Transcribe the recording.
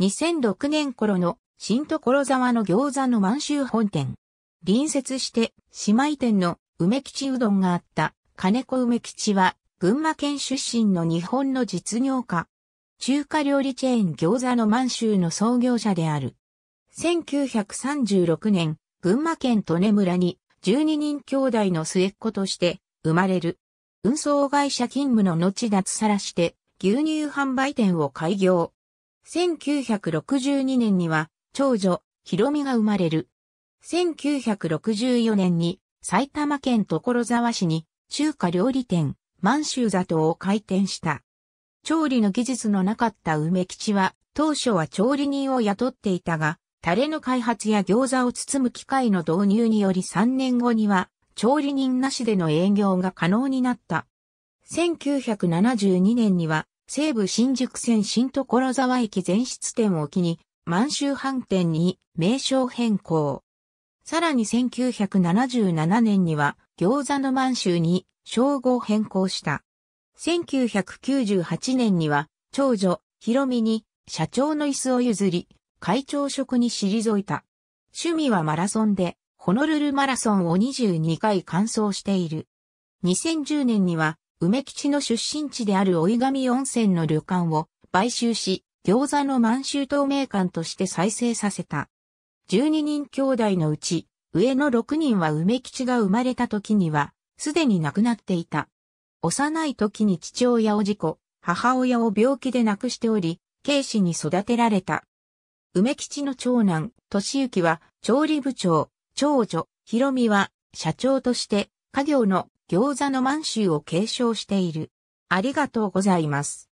2006年頃の新所沢の餃子の満州本店。隣接して姉妹店の梅吉うどんがあった金子梅吉は群馬県出身の日本の実業家。中華料理チェーン餃子の満州の創業者である。1936年、群馬県利根村に12人兄弟の末っ子として生まれる。運送会社勤務の後脱サラして牛乳販売店を開業。1962年には長女、ひろみが生まれる。1964年に埼玉県所沢市に中華料理店、満州里を開店した。調理の技術のなかった梅吉は、当初は調理人を雇っていたが、タレの開発や餃子を包む機械の導入により3年後には、調理人なしでの営業が可能になった。1972年には、西武新宿線新所沢駅前室店を機に満州飯店に名称変更。さらに1977年には餃子の満州に称号変更した。1998年には長女、ひろみに社長の椅子を譲り、会長職に退いた。趣味はマラソンで、ホノルルマラソンを22回完走している。2010年には梅吉の出身地である追神温泉の旅館を買収し、餃子の満州透明館として再生させた。12人兄弟のうち、上の6人は梅吉が生まれた時には、すでに亡くなっていた。幼い時に父親を事故、母親を病気で亡くしており、軽視に育てられた。梅吉の長男、敏之は、調理部長、長女、ひろみは、社長として、家業の餃子の満州を継承している。ありがとうございます。